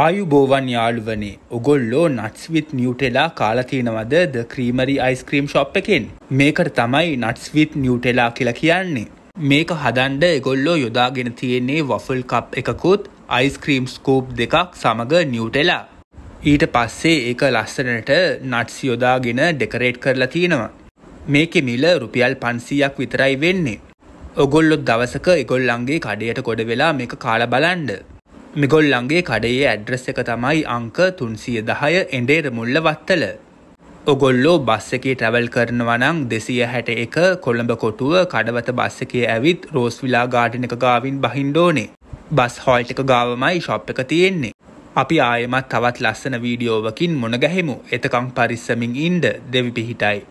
ආයුබෝවන් යාළුවනේ ඔගොල්ලෝ නටස්විත් නිියුටෙලා කාලතියනවද ද ක්‍රීමරි අයිස්ක්‍රීම් ශොප් එකෙන් මේකට තමයි නටස්විත් නිියුටෙලා කියලා කියන්නේ. මේක හදන්ඩ එගොල්ලෝ යොදාගෙන තියෙන්නේ වෆල් කප් එකකුත් අයිස්ක්‍රීම් ස්කෝප් දෙකක් සමඟ නිියුටෙලා. ඊට පස්සේ ඒක ලස්සනට නට්ස් යොදාගෙන ඩෙකරේට් කරලා තියෙනවා. මේකෙ මිල රුපියල් පන්සීයක් විතරයි වෙන්නේ. ඔගොල්ලොත් දවසක එගොල්ලන්ගේ කඩයට ගොඩ වෙලා මේක කාල බලන්ඩ. මෙගොල්ලන්ගේ කඩයේ ඇඩ්‍රස් එක තමයි අංක තුන්සිය දහය එඩේර මුල්ල වත්තල. ඔගොල්ලෝ බස් එකේ ටැවල් කරනවනං දෙසිය හැට එක කොළඹ කොටුව කඩවත බස් එකේ ඇවිත් රෝස් විලා ගාඩිනක ගාවින් බහින්ඩෝනේ. බස් හොල්ට එක ගාවමයි ශොප් එක තියෙන්නේ. අපි ආයමත් තවත් ලස්සන වීඩියෝවකින් මොනගැහෙමු එතකං පරිස්සමින් ඉන්ඩ දෙවි පිහිටයි.